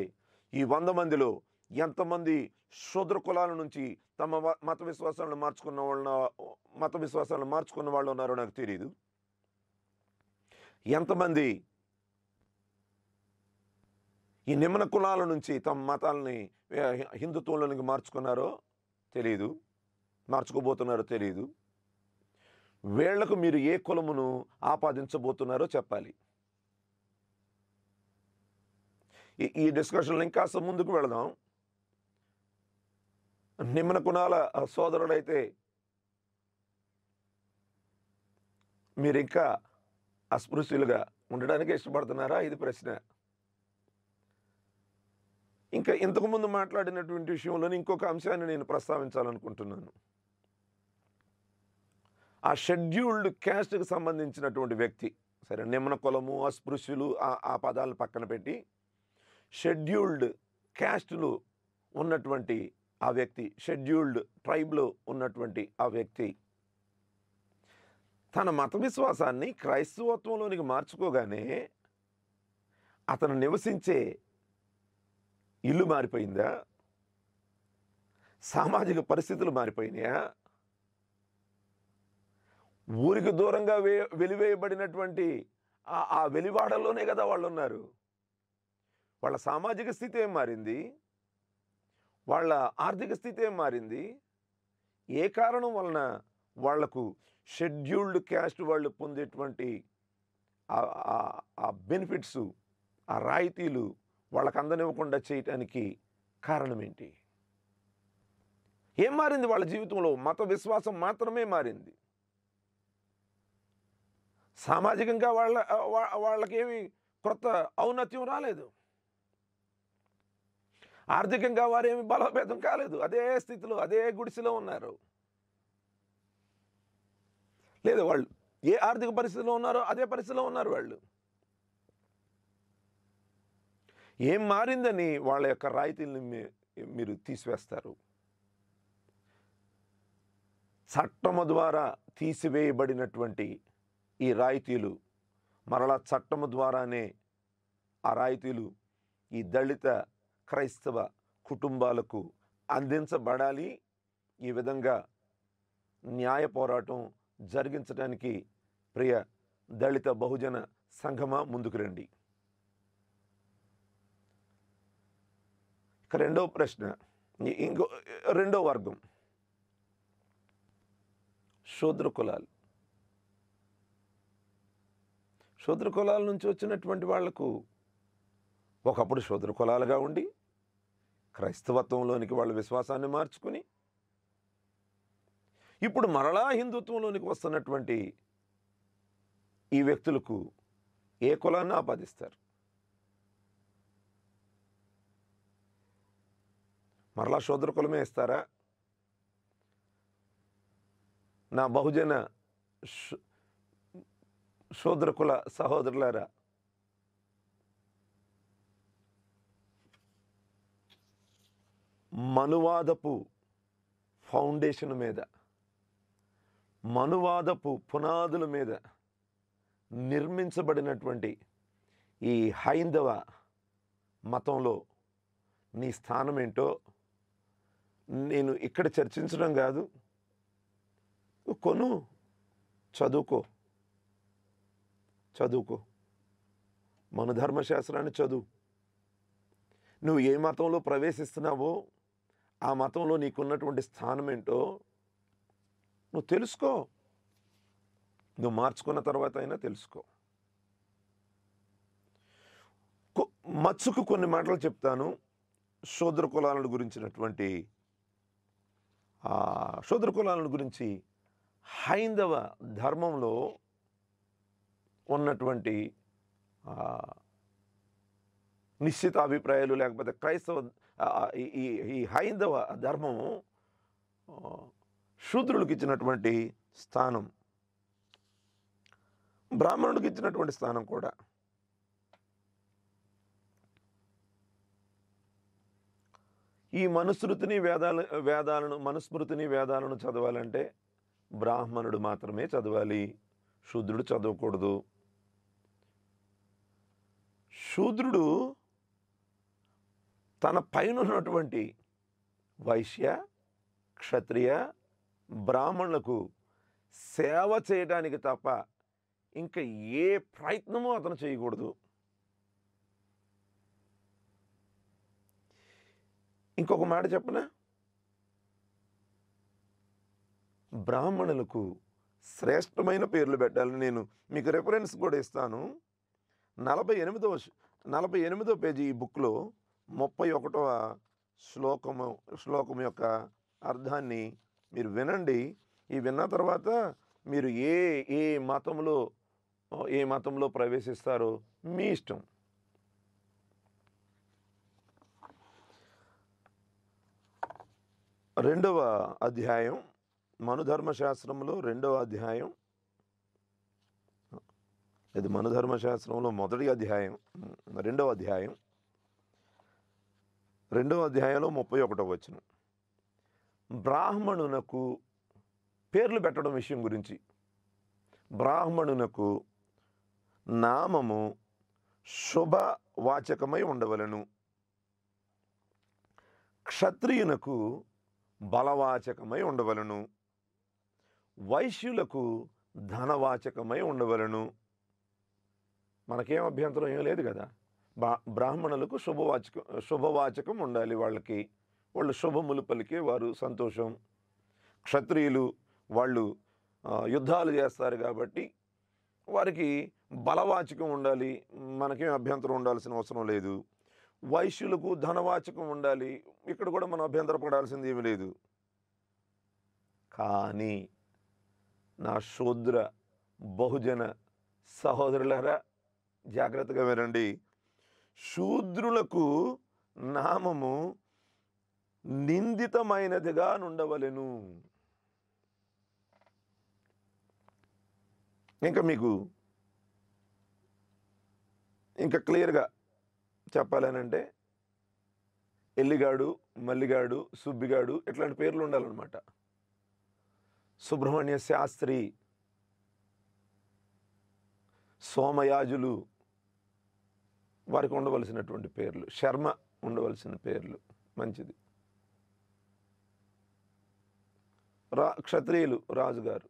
ఈ వంద మందిలో ఎంతమంది శూద్ర కులాల నుంచి తమ మత విశ్వాసాలను మార్చుకున్న వాళ్ళ మత విశ్వాసాలను మార్చుకున్న వాళ్ళు ఉన్నారో నాకు తెలియదు ఎంతమంది ఈ నిమ్మన కులాల నుంచి తమ మతాలని హిందుత్వంలోనికి మార్చుకున్నారో తెలియదు మార్చుకోబోతున్నారో తెలియదు వీళ్లకు మీరు ఏ కులమును ఆపాదించబోతున్నారో చెప్పాలి ఈ డిస్కషన్లో ఇంకాస్త ముందుకు వెళదాం నిమ్న కుణాల సోదరుడైతే మీరు ఇంకా అస్పృశ్యులుగా ఉండడానికి ఇష్టపడుతున్నారా ఇది ప్రశ్న ఇంకా ఇంతకుముందు మాట్లాడినటువంటి విషయంలోని ఇంకొక అంశాన్ని నేను ప్రస్తావించాలనుకుంటున్నాను ఆ షెడ్యూల్డ్ క్యాస్ట్కి సంబంధించినటువంటి వ్యక్తి సరే నిమ్మన కులము అస్పృశ్యులు ఆ పదాలను పక్కన పెట్టి షెడ్యూల్డ్ క్యాస్టులు ఉన్నటువంటి ఆ వ్యక్తి షెడ్యూల్డ్ ట్రైబ్లో ఉన్నటువంటి ఆ వ్యక్తి తన మత విశ్వాసాన్ని క్రైస్తవత్వంలోనికి మార్చుకోగానే అతను నివసించే ఇల్లు మారిపోయిందా సామాజిక పరిస్థితులు మారిపోయినాయా ఊరికి దూరంగా వే వెలివేయబడినటువంటి ఆ వెలివాడల్లోనే కదా వాళ్ళు ఉన్నారు వాళ్ళ సామాజిక స్థితి ఏం మారింది వాళ్ళ ఆర్థిక స్థితి ఏం మారింది ఏ కారణం వలన వాళ్లకు షెడ్యూల్డ్ క్యాస్ట్ వాళ్ళు పొందేటువంటి ఆ బెనిఫిట్స్ ఆ రాయితీలు వాళ్ళకు అందనివ్వకుండా చేయటానికి కారణం ఏంటి ఏం మారింది వాళ్ళ జీవితంలో మత విశ్వాసం మాత్రమే మారింది సామాజికంగా వాళ్ళ వాళ్ళకేమి క్రొత్త ఔన్నత్యం రాలేదు ఆర్థికంగా వారేమి బలోపేతం కాలేదు అదే స్థితిలో అదే గుడిసెలో ఉన్నారు లేదు వాళ్ళు ఏ ఆర్థిక పరిస్థితిలో ఉన్నారో అదే పరిస్థితిలో ఉన్నారు వాళ్ళు ఏం మారిందని వాళ్ళ యొక్క రాయితీని మీరు తీసివేస్తారు చట్టము ద్వారా తీసివేయబడినటువంటి ఈ రాయితీలు మరలా చట్టము ద్వారానే ఆ రాయితీలు ఈ దళిత క్రైస్తవ కుటుంబాలకు అందించబడాలి ఈ విధంగా న్యాయ పోరాటం జరిగించడానికి ప్రియ దళిత బహుజన సంఘమా ముందుకు రండి ఇక రెండవ ప్రశ్న ఇంకో రెండో వర్గం శూద్ర కులాలు శూద్ర కులాల నుంచి వచ్చినటువంటి వాళ్లకు ఒకప్పుడు శూద్ర కులాలుగా ఉండి క్రైస్తవత్వంలోనికి వాళ్ళ విశ్వాసాన్ని మార్చుకుని ఇప్పుడు మరలా హిందుత్వంలోనికి వస్తున్నటువంటి ఈ వ్యక్తులకు ఏ కులాన్ని ఆపాదిస్తారు మరలా శూద్ర కులమే ఇస్తారా నా బహుజన శూద్రకుల సహోదరులారా మనువాదపు ఫౌండేషన్ మీద మనువాదపు పునాదుల మీద నిర్మించబడినటువంటి ఈ హైందవ మతంలో నీ స్థానం ఏంటో నేను ఇక్కడ చర్చించడం కాదు కొను చదువుకో చదువుకో మన ధర్మశాస్త్రాన్ని చదువు నువ్వు ఏ మతంలో ప్రవేశిస్తున్నావో ఆ మతంలో నీకున్నటువంటి స్థానం ఏంటో నువ్వు తెలుసుకో నువ్వు మార్చుకున్న తర్వాత అయినా తెలుసుకో మత్సుకు కొన్ని మాటలు చెప్తాను శూద్ర కులాలను గురించినటువంటి శూద్ర కులాలను గురించి హైందవ ధర్మంలో ఉన్నటువంటి నిశ్చిత అభిప్రాయాలు లేకపోతే క్రైస్తవ ఈ ఈ హైందవ ధర్మము శూద్రుడికి ఇచ్చినటువంటి స్థానం బ్రాహ్మణుడికి ఇచ్చినటువంటి స్థానం కూడా ఈ మనుస్మృతిని వేదాల వేదాలను మనుస్మృతిని వేదాలను చదవాలంటే బ్రాహ్మణుడు మాత్రమే చదవాలి శూద్రుడు చదవకూడదు శూద్రుడు తన పైన ఉన్నటువంటి వైశ్య క్షత్రియ బ్రాహ్మణులకు సేవ చేయడానికి తప్ప ఇంకా ఏ ప్రయత్నము అతను చేయకూడదు ఇంకొక మాట చెప్పనా బ్రాహ్మణులకు శ్రేష్టమైన పేర్లు పెట్టాలని నేను మీకు రెఫరెన్స్ కూడా ఇస్తాను నలభై ఎనిమిదో నలభై ఎనిమిదో పేజీ ఈ బుక్లో ముప్పై ఒకటవ శ్లోకము శ్లోకం యొక్క అర్థాన్ని మీరు వినండి ఈ విన్న తర్వాత మీరు ఏ ఏ మతంలో ఏ మతంలో ప్రవేశిస్తారో మీ ఇష్టం రెండవ అధ్యాయం మనుధర్మశాస్త్రంలో రెండవ అధ్యాయం ఇది మనుధర్మశాస్త్రంలో మొదటి అధ్యాయం రెండవ అధ్యాయం రెండవ అధ్యాయంలో ముప్పై ఒకటో వచ్చిన బ్రాహ్మణునకు పేర్లు పెట్టడం విషయం గురించి బ్రాహ్మణునకు నామము శుభవాచకమై ఉండవలను క్షత్రియునకు బలవాచకమై ఉండవలను వైశ్యులకు ధనవాచకమై ఉండవలను మనకేం అభ్యంతరం ఏం లేదు కదా బ్రాహ్మణులకు శుభవాచకం శుభవాచకం ఉండాలి వాళ్ళకి వాళ్ళు శుభములు పలికే వారు సంతోషం క్షత్రియులు వాళ్ళు యుద్ధాలు చేస్తారు కాబట్టి వారికి బలవాచకం ఉండాలి మనకేం అభ్యంతరం ఉండాల్సిన అవసరం లేదు వైశ్యులకు ధనవాచకం ఉండాలి ఇక్కడ కూడా మనం అభ్యంతరపడాల్సింది ఏమీ లేదు కానీ నా శూద్ర బహుజన సహోదరులరా జాగ్రత్తగా వినండి శూద్రులకు నామము నిందితమైనదిగా నుండవలెను ఇంకా మీకు ఇంకా క్లియర్గా చెప్పాలనంటే ఎల్లిగాడు మల్లిగాడు సుబ్బిగాడు ఇట్లాంటి పేర్లు ఉండాలన్నమాట సుబ్రహ్మణ్య శాస్త్రి సోమయాజులు వారికి ఉండవలసినటువంటి పేర్లు శర్మ ఉండవలసిన పేర్లు మంచిది రా క్షత్రియులు రాజుగారు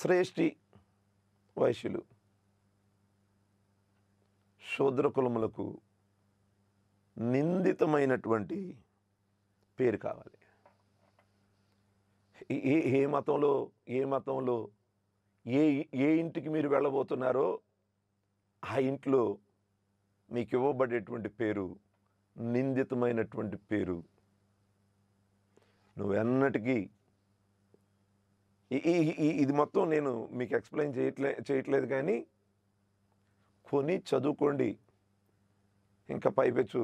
శ్రేష్ఠి వైశ్యులు శూద్ర కులములకు నిందితమైనటువంటి పేరు కావాలి ఏ ఏ మతంలో ఏ మతంలో ఏ ఏ ఇంటికి మీరు వెళ్ళబోతున్నారో ఆ ఇంట్లో మీకు ఇవ్వబడేటువంటి పేరు నిందితమైనటువంటి పేరు నువ్వెన్నటికీ ఇది మొత్తం నేను మీకు ఎక్స్ప్లెయిన్ చేయట్లే చేయట్లేదు కానీ కొని చదువుకోండి ఇంకా పైపెచ్చు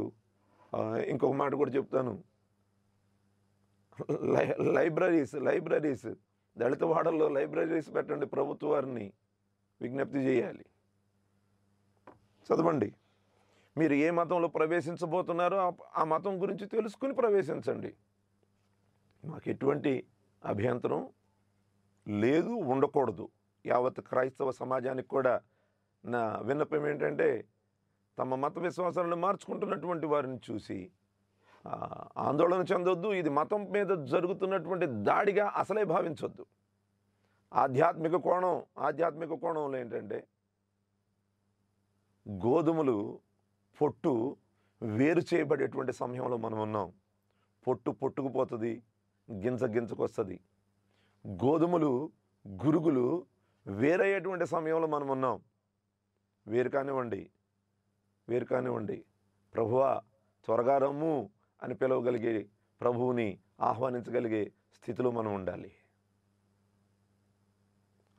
ఇంకొక మాట కూడా చెప్తాను లై లైబ్రరీస్ లైబ్రరీస్ దళిత వాడల్లో లైబ్రరీస్ పెట్టండి ప్రభుత్వ వారిని విజ్ఞప్తి చేయాలి చదవండి మీరు ఏ మతంలో ప్రవేశించబోతున్నారో ఆ మతం గురించి తెలుసుకుని ప్రవేశించండి మాకు ఎటువంటి అభ్యంతరం లేదు ఉండకూడదు యావత్ క్రైస్తవ సమాజానికి కూడా నా విన్నపం ఏంటంటే తమ మత విశ్వాసాలను మార్చుకుంటున్నటువంటి వారిని చూసి ఆందోళన చెందొద్దు ఇది మతం మీద జరుగుతున్నటువంటి దాడిగా అసలే భావించొద్దు ఆధ్యాత్మిక కోణం ఆధ్యాత్మిక కోణంలో ఏంటంటే గోధుమలు పొట్టు వేరు చేయబడేటువంటి సమయంలో మనం ఉన్నాం పొట్టు పొట్టుకుపోతుంది గింజ గింజకొస్తుంది గోధుమలు గురుగులు వేరయ్యేటువంటి సమయంలో మనం ఉన్నాం వేరు కానివ్వండి వేరు కానివ్వండి ప్రభువా త్వరగా రమ్ము అని పిలవగలిగే ప్రభువుని ఆహ్వానించగలిగే స్థితిలో మనం ఉండాలి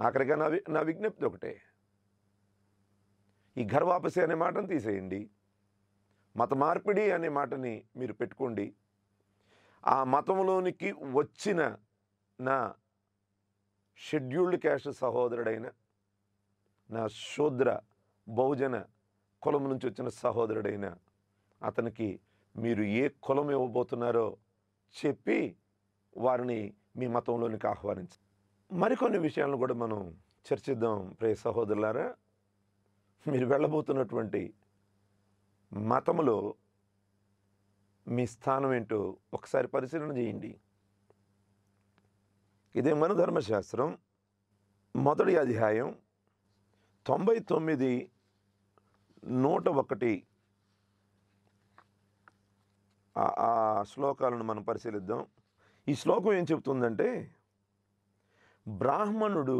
ఆఖరిగా నా నా విజ్ఞప్తి ఒకటే ఈ ఘర్వాపసి అనే మాటను తీసేయండి మత మార్పిడి అనే మాటని మీరు పెట్టుకోండి ఆ మతంలోనికి వచ్చిన నా షెడ్యూల్డ్ క్యాస్ట్ సహోదరుడైన నా శూద్ర బహుజన కులం నుంచి వచ్చిన సహోదరుడైన అతనికి మీరు ఏ కులం ఇవ్వబోతున్నారో చెప్పి వారిని మీ మతంలోనికి ఆహ్వానించ మరికొన్ని విషయాలను కూడా మనం చర్చిద్దాం ప్రే సహోదరులారా మీరు వెళ్ళబోతున్నటువంటి మతములో మీ స్థానం ఏంటో ఒకసారి పరిశీలన చేయండి ఇదే మన ధర్మశాస్త్రం మొదటి అధ్యాయం తొంభై తొమ్మిది నూట ఒకటి ఆ శ్లోకాలను మనం పరిశీలిద్దాం ఈ శ్లోకం ఏం చెబుతుందంటే బ్రాహ్మణుడు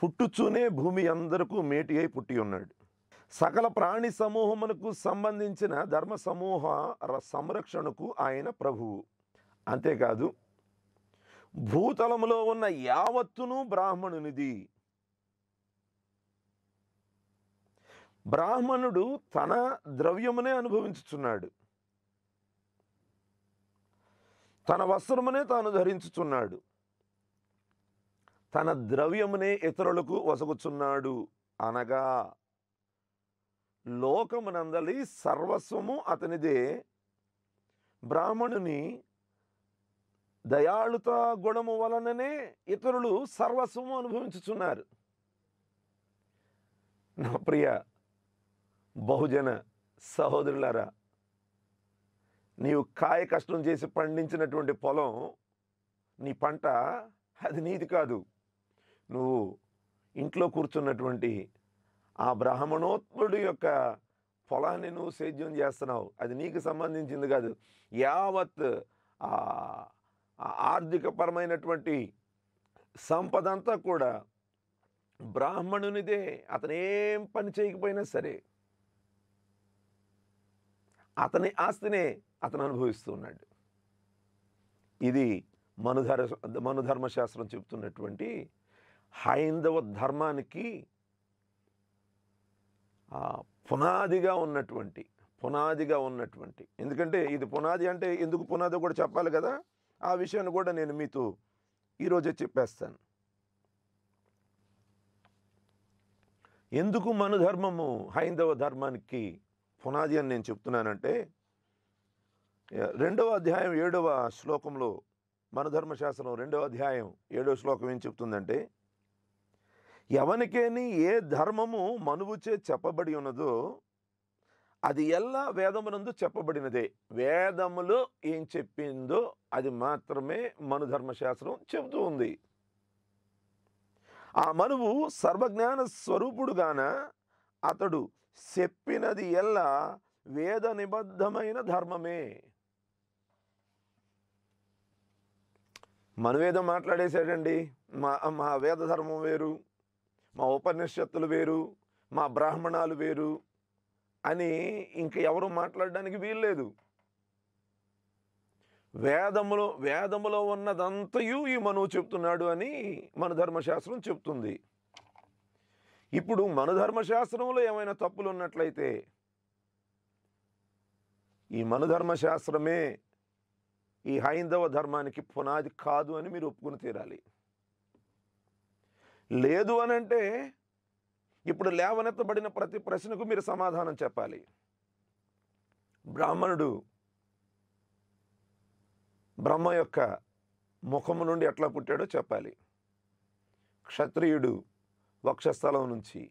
పుట్టుచూనే భూమి అందరికీ మేటి అయి పుట్టి ఉన్నాడు సకల ప్రాణి సమూహమునకు సంబంధించిన ధర్మ సమూహ సంరక్షణకు ఆయన ప్రభువు అంతేకాదు భూతలములో ఉన్న యావత్తును బ్రాహ్మణునిది బ్రాహ్మణుడు తన ద్రవ్యమునే అనుభవించుచున్నాడు తన వస్త్రమునే తాను ధరించుచున్నాడు తన ద్రవ్యమునే ఇతరులకు వసగుచున్నాడు అనగా లోకమునందలి సర్వస్వము అతనిదే బ్రాహ్మణుని దయాళుత గుణము వలననే ఇతరులు సర్వస్వము అనుభవించుచున్నారు నా ప్రియ బహుజన సహోదరులారా నీవు కాయ కష్టం చేసి పండించినటువంటి పొలం నీ పంట అది నీది కాదు నువ్వు ఇంట్లో కూర్చున్నటువంటి ఆ బ్రాహ్మణోత్ముడు యొక్క పొలాన్ని నువ్వు సేద్యం చేస్తున్నావు అది నీకు సంబంధించింది కాదు యావత్ ఆర్థికపరమైనటువంటి సంపద అంతా కూడా బ్రాహ్మణునిదే అతను ఏం పని చేయకపోయినా సరే అతని ఆస్తినే అతను అనుభవిస్తూ ఉన్నాడు ఇది మనుధర మనుధర్మశాస్త్రం చెబుతున్నటువంటి హైందవ ధర్మానికి పునాదిగా ఉన్నటువంటి పునాదిగా ఉన్నటువంటి ఎందుకంటే ఇది పునాది అంటే ఎందుకు పునాది కూడా చెప్పాలి కదా ఆ విషయాన్ని కూడా నేను మీతో ఈరోజే చెప్పేస్తాను ఎందుకు మనుధర్మము హైందవ ధర్మానికి పునాది అని నేను చెప్తున్నానంటే రెండవ అధ్యాయం ఏడవ శ్లోకంలో మన ధర్మశాస్త్రం రెండవ అధ్యాయం ఏడవ శ్లోకం ఏం చెప్తుందంటే ఎవనికేని ఏ ధర్మము మనువుచే చెప్పబడి ఉన్నదో అది ఎలా వేదమునందు చెప్పబడినదే వేదములో ఏం చెప్పిందో అది మాత్రమే మను ధర్మశాస్త్రం చెబుతూ ఉంది ఆ మనువు సర్వజ్ఞాన స్వరూపుడుగాన అతడు చెప్పినది ఎల్లా వేద నిబద్ధమైన ధర్మమే మనువేదం మాట్లాడేశాడండి మా మా వేద ధర్మం వేరు మా ఉపనిషత్తులు వేరు మా బ్రాహ్మణాలు వేరు అని ఇంక ఎవరు మాట్లాడడానికి వీల్లేదు వేదములో వేదములో ఉన్నదంతయు ఈ మనువు చెప్తున్నాడు అని మన ధర్మశాస్త్రం చెప్తుంది ఇప్పుడు మన ధర్మశాస్త్రంలో ఏమైనా తప్పులు ఉన్నట్లయితే ఈ మన ధర్మశాస్త్రమే ఈ హైందవ ధర్మానికి పునాది కాదు అని మీరు ఒప్పుకుని తీరాలి లేదు అనంటే ఇప్పుడు లేవనెత్తబడిన ప్రతి ప్రశ్నకు మీరు సమాధానం చెప్పాలి బ్రాహ్మణుడు బ్రహ్మ యొక్క ముఖము నుండి ఎట్లా పుట్టాడో చెప్పాలి క్షత్రియుడు వక్షస్థలం నుంచి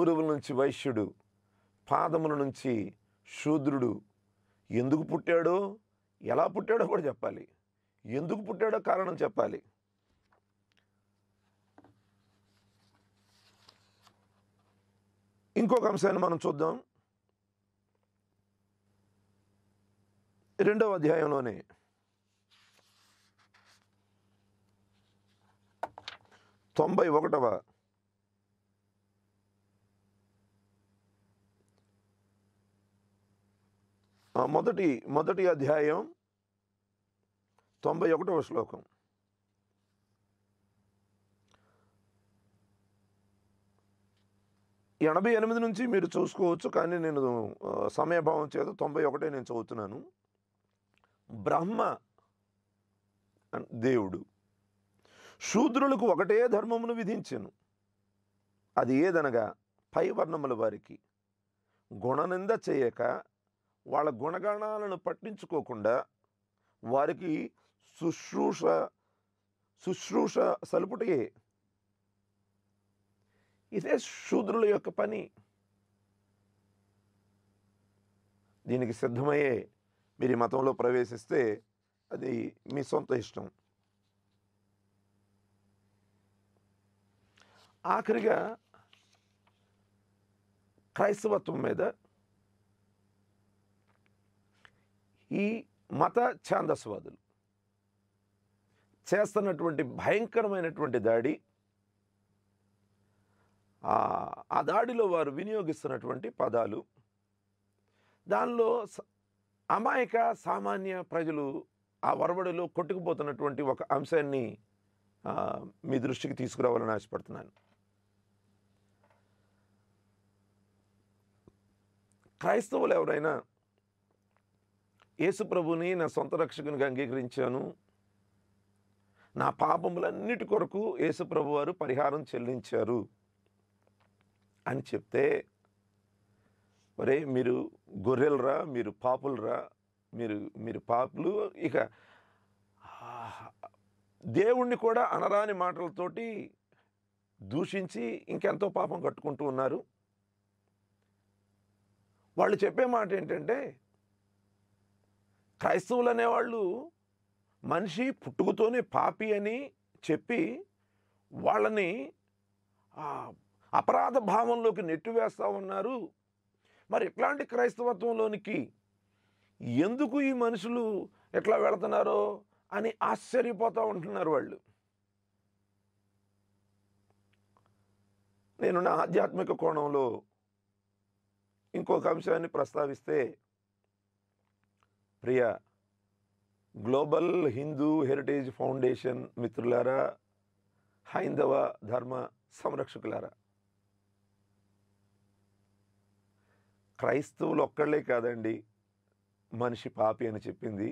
ఊరువుల నుంచి వైశ్యుడు పాదముల నుంచి శూద్రుడు ఎందుకు పుట్టాడో ఎలా పుట్టాడో కూడా చెప్పాలి ఎందుకు పుట్టాడో కారణం చెప్పాలి ఇంకొక అంశాన్ని మనం చూద్దాం రెండవ అధ్యాయంలోనే తొంభై ఒకటవ మొదటి మొదటి అధ్యాయం తొంభై ఒకటవ శ్లోకం ఎనభై ఎనిమిది నుంచి మీరు చూసుకోవచ్చు కానీ నేను సమయభావం చేత తొంభై ఒకటే నేను చదువుతున్నాను బ్రహ్మ దేవుడు శూద్రులకు ఒకటే ధర్మమును విధించను అది ఏదనగా పై వర్ణముల వారికి గుణనింద చేయక వాళ్ళ గుణగణాలను పట్టించుకోకుండా వారికి శుశ్రూష శుశ్రూష సలుపుటే ఇదే శూద్రుల యొక్క పని దీనికి సిద్ధమయ్యే మీరు మతంలో ప్రవేశిస్తే అది మీ సొంత ఇష్టం ఆఖరిగా క్రైస్తవత్వం మీద ఈ మత ఛాందస్వాదులు చేస్తున్నటువంటి భయంకరమైనటువంటి దాడి ఆ దాడిలో వారు వినియోగిస్తున్నటువంటి పదాలు దానిలో అమాయక సామాన్య ప్రజలు ఆ వరవడిలో కొట్టుకుపోతున్నటువంటి ఒక అంశాన్ని మీ దృష్టికి తీసుకురావాలని ఆశపడుతున్నాను క్రైస్తవులు ఎవరైనా యేసుప్రభుని నా సొంత రక్షకునిగా అంగీకరించాను నా పాపములన్నిటి కొరకు యేసుప్రభు వారు పరిహారం చెల్లించారు అని చెప్తే ఒరే మీరు గొర్రెలరా మీరు పాపులరా మీరు మీరు పాపులు ఇక దేవుణ్ణి కూడా అనరాని మాటలతోటి దూషించి ఇంకెంతో పాపం కట్టుకుంటూ ఉన్నారు వాళ్ళు చెప్పే మాట ఏంటంటే క్రైస్తవులు అనేవాళ్ళు మనిషి పుట్టుకతోనే పాపి అని చెప్పి వాళ్ళని అపరాధ భావంలోకి నెట్టివేస్తూ ఉన్నారు మరి ఇట్లాంటి క్రైస్తవత్వంలోనికి ఎందుకు ఈ మనుషులు ఎట్లా వెళుతున్నారో అని ఆశ్చర్యపోతూ ఉంటున్నారు వాళ్ళు నేను నా ఆధ్యాత్మిక కోణంలో ఇంకొక అంశాన్ని ప్రస్తావిస్తే ప్రియ గ్లోబల్ హిందూ హెరిటేజ్ ఫౌండేషన్ మిత్రులారా హైందవ ధర్మ సంరక్షకులారా క్రైస్తవులు ఒక్కళ్ళే కాదండి మనిషి పాపి అని చెప్పింది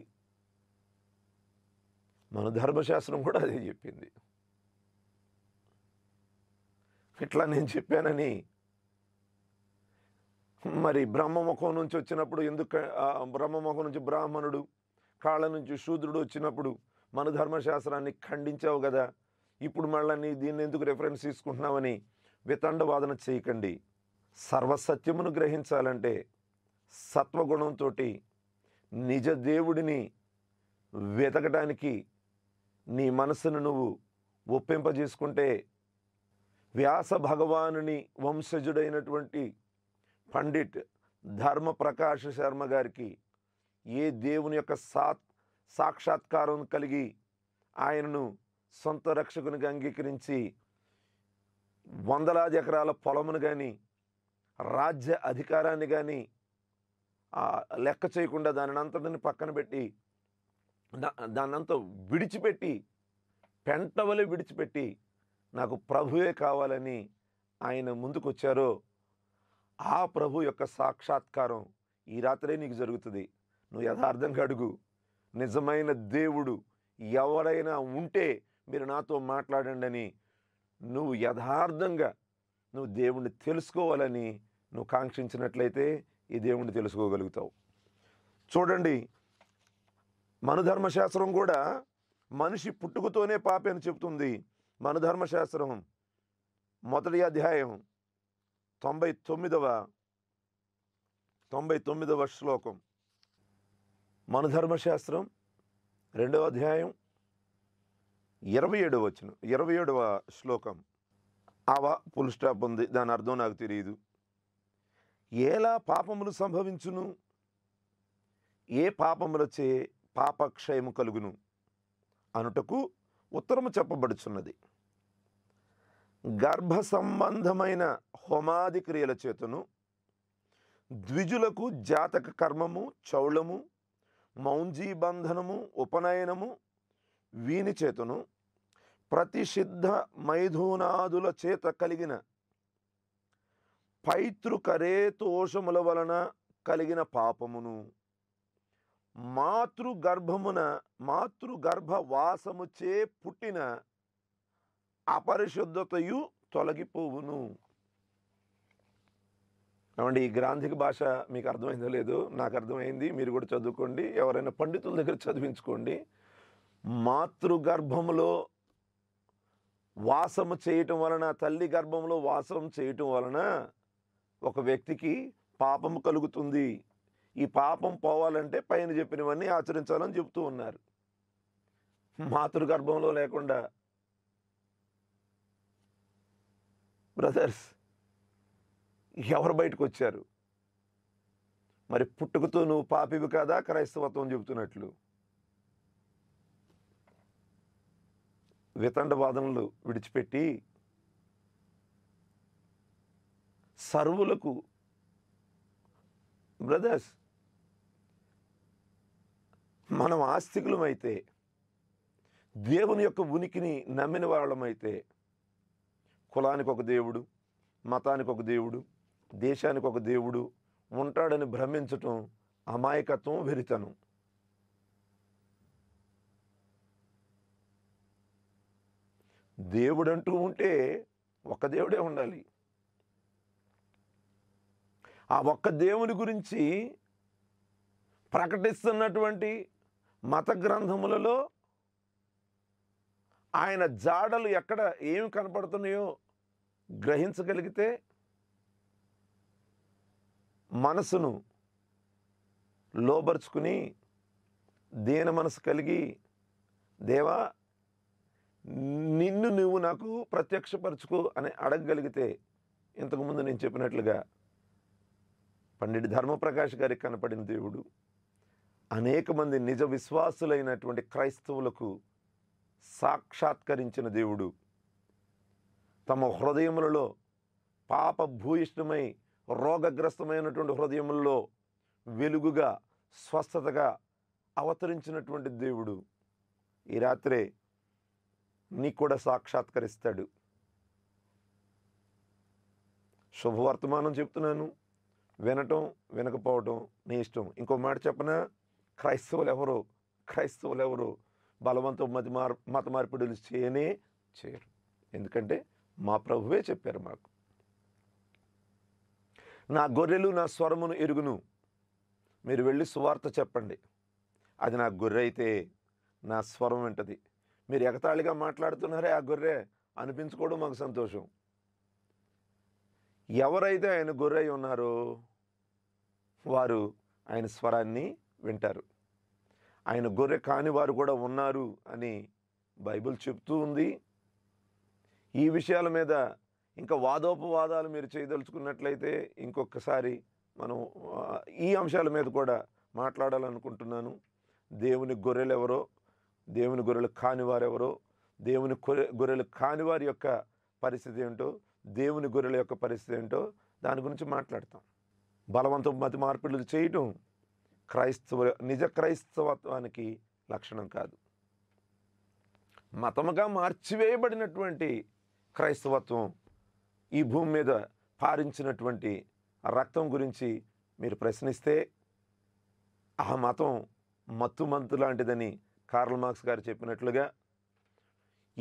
మన ధర్మశాస్త్రం కూడా అదే చెప్పింది ఇట్లా నేను చెప్పానని మరి బ్రహ్మముఖం నుంచి వచ్చినప్పుడు ఎందుకు బ్రహ్మముఖం నుంచి బ్రాహ్మణుడు కాళ్ళ నుంచి శూద్రుడు వచ్చినప్పుడు మన ధర్మశాస్త్రాన్ని ఖండించావు కదా ఇప్పుడు మళ్ళీ నీ దీన్ని ఎందుకు రెఫరెన్స్ వితండ వితండవాదన చేయకండి సర్వసత్యమును గ్రహించాలంటే సత్వగుణంతో నిజ దేవుడిని వెతకడానికి నీ మనసును నువ్వు ఒప్పింపజేసుకుంటే వ్యాస భగవానుని వంశజుడైనటువంటి పండిట్ ధర్మ ప్రకాశ శర్మ గారికి ఏ దేవుని యొక్క సాత్ సాక్షాత్కారం కలిగి ఆయనను సొంత రక్షకునిగా అంగీకరించి వందలాది ఎకరాల పొలమును కానీ రాజ్య అధికారాన్ని కానీ లెక్క చేయకుండా దాని అంతటిని పక్కన పెట్టి దాన్నంతా విడిచిపెట్టి పెంటవలే విడిచిపెట్టి నాకు ప్రభువే కావాలని ఆయన ముందుకొచ్చారో ఆ ప్రభు యొక్క సాక్షాత్కారం ఈ రాత్రే నీకు జరుగుతుంది నువ్వు యథార్థంగా అడుగు నిజమైన దేవుడు ఎవరైనా ఉంటే మీరు నాతో మాట్లాడండి అని నువ్వు యథార్థంగా నువ్వు దేవుణ్ణి తెలుసుకోవాలని నువ్వు కాంక్షించినట్లయితే ఈ దేవుణ్ణి తెలుసుకోగలుగుతావు చూడండి మనధర్మశాస్త్రం కూడా మనిషి పుట్టుకతోనే పాపి అని చెబుతుంది మనధర్మశాస్త్రం మొదటి అధ్యాయం తొంభై తొమ్మిదవ తొంభై తొమ్మిదవ శ్లోకం మన ధర్మశాస్త్రం రెండవ అధ్యాయం ఇరవై ఏడవ వచ్చిన ఇరవై ఏడవ శ్లోకం ఆవా ఫుల్ స్టాప్ ఉంది దాని అర్థం నాకు తెలియదు ఎలా పాపములు సంభవించును ఏ పాపములచే పాపక్షయము కలుగును అనుటకు ఉత్తరము చెప్పబడుచున్నది గర్భ సంబంధమైన హోమాది క్రియల చేతను ద్విజులకు జాతక కర్మము చౌళము మౌంజీబంధనము ఉపనయనము వీని చేతును ప్రతిషిద్ధ మైథూనాదుల చేత కలిగిన పైతృకరేతోషముల వలన కలిగిన పాపమును మాతృగర్భమున మాతృగర్భవాసముచే పుట్టిన అపరిశుద్ధతయు తొలగిపోవును ఏమండి ఈ గ్రాంధిక భాష మీకు అర్థమైందో లేదు నాకు అర్థమైంది మీరు కూడా చదువుకోండి ఎవరైనా పండితుల దగ్గర చదివించుకోండి మాతృగర్భంలో వాసము చేయటం వలన తల్లి గర్భంలో వాసం చేయటం వలన ఒక వ్యక్తికి పాపం కలుగుతుంది ఈ పాపం పోవాలంటే పైన చెప్పినవన్నీ ఆచరించాలని చెబుతూ ఉన్నారు మాతృగర్భంలో లేకుండా బ్రదర్స్ ఎవరు బయటకు వచ్చారు మరి పుట్టుకతో నువ్వు పాపివి కాదా క్రైస్తవత్వం చెబుతున్నట్లు వితండ వాదనలు విడిచిపెట్టి సర్వులకు బ్రదర్స్ మనం ఆస్తికులమైతే దేవుని యొక్క ఉనికిని నమ్మిన వాళ్ళమైతే కులానికి ఒక దేవుడు మతానికి ఒక దేవుడు దేశానికి ఒక దేవుడు ఉంటాడని భ్రమించటం అమాయకత్వం వెరితనం దేవుడంటూ ఉంటే ఒక్క దేవుడే ఉండాలి ఆ ఒక్క దేవుని గురించి ప్రకటిస్తున్నటువంటి మత గ్రంథములలో ఆయన జాడలు ఎక్కడ ఏమి కనపడుతున్నాయో గ్రహించగలిగితే మనసును లోబరుచుకుని దీన మనసు కలిగి దేవా నిన్ను నువ్వు నాకు ప్రత్యక్షపరచుకు అని అడగగలిగితే ఇంతకుముందు నేను చెప్పినట్లుగా పండిట్ ధర్మప్రకాష్ గారికి కనపడిన దేవుడు అనేక మంది నిజ విశ్వాసులైనటువంటి క్రైస్తవులకు సాక్షాత్కరించిన దేవుడు తమ హృదయములలో పాపభూయిష్టమై రోగగ్రస్తమైనటువంటి హృదయముల్లో వెలుగుగా స్వస్థతగా అవతరించినటువంటి దేవుడు ఈ రాత్రే నీ కూడా సాక్షాత్కరిస్తాడు శుభవర్తమానం చెప్తున్నాను వినటం వినకపోవటం నీ ఇష్టం ఇంకో మాట చెప్పనా క్రైస్తవులు ఎవరు క్రైస్తవులు ఎవరు బలవంతం మతి మార్ మత మార్పిడులు చేయనే చేయరు ఎందుకంటే మా ప్రభువే చెప్పారు మాకు నా గొర్రెలు నా స్వరమును ఎరుగును మీరు వెళ్ళి సువార్త చెప్పండి అది నా గొర్రె అయితే నా స్వరం వింటది మీరు ఎగతాళిగా మాట్లాడుతున్నారే ఆ గొర్రె అనిపించుకోవడం మాకు సంతోషం ఎవరైతే ఆయన గొర్రె ఉన్నారో వారు ఆయన స్వరాన్ని వింటారు ఆయన గొర్రె కాని వారు కూడా ఉన్నారు అని బైబిల్ చెప్తూ ఉంది ఈ విషయాల మీద ఇంకా వాదోపవాదాలు మీరు చేయదలుచుకున్నట్లయితే ఇంకొకసారి మనం ఈ అంశాల మీద కూడా మాట్లాడాలనుకుంటున్నాను దేవుని గొర్రెలు ఎవరో దేవుని గొర్రెలు కానివారెవరో దేవుని గొర్రెలు కానివారి యొక్క పరిస్థితి ఏంటో దేవుని గొర్రెల యొక్క పరిస్థితి ఏంటో దాని గురించి మాట్లాడతాం బలవంతం మతి మార్పిడులు చేయటం క్రైస్తవ నిజ క్రైస్తవత్వానికి లక్షణం కాదు మతముగా మార్చివేయబడినటువంటి క్రైస్తవత్వం ఈ భూమి మీద పారించినటువంటి రక్తం గురించి మీరు ప్రశ్నిస్తే ఆ మతం మత్తుమంతు లాంటిదని కార్ల్ మార్క్స్ గారు చెప్పినట్లుగా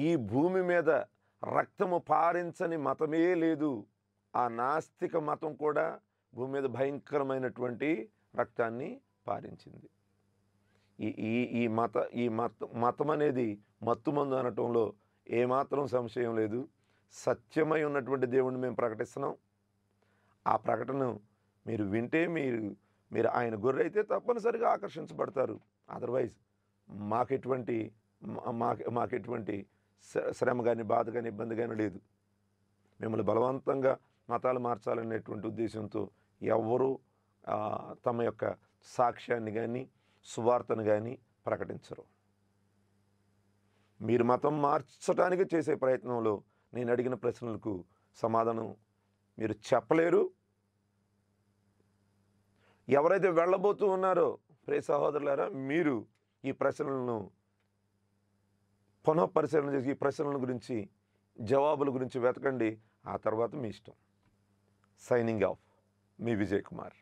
ఈ భూమి మీద రక్తము పారించని మతమే లేదు ఆ నాస్తిక మతం కూడా భూమి మీద భయంకరమైనటువంటి రక్తాన్ని పారించింది ఈ ఈ ఈ మత ఈ మత మతం అనేది మత్తుమందు అనటంలో ఏమాత్రం సంశయం లేదు సత్యమై ఉన్నటువంటి దేవుణ్ణి మేము ప్రకటిస్తున్నాం ఆ ప్రకటన మీరు వింటే మీరు మీరు ఆయన గుర్రైతే తప్పనిసరిగా ఆకర్షించబడతారు అదర్వైజ్ మాకెటువంటి మాకు మాకెటువంటి శ్రమ కానీ బాధ కానీ ఇబ్బంది కానీ లేదు మిమ్మల్ని బలవంతంగా మతాలు మార్చాలనేటువంటి ఉద్దేశంతో ఎవరూ తమ యొక్క సాక్ష్యాన్ని కానీ సువార్తను కానీ ప్రకటించరు మీరు మతం మార్చడానికి చేసే ప్రయత్నంలో నేను అడిగిన ప్రశ్నలకు సమాధానం మీరు చెప్పలేరు ఎవరైతే వెళ్ళబోతూ ఉన్నారో ప్రే సహోదరులారా మీరు ఈ ప్రశ్నలను పునః పరిశీలన చేసి ఈ ప్రశ్నల గురించి జవాబుల గురించి వెతకండి ఆ తర్వాత మీ ఇష్టం సైనింగ్ ఆఫ్ మీ విజయ్ కుమార్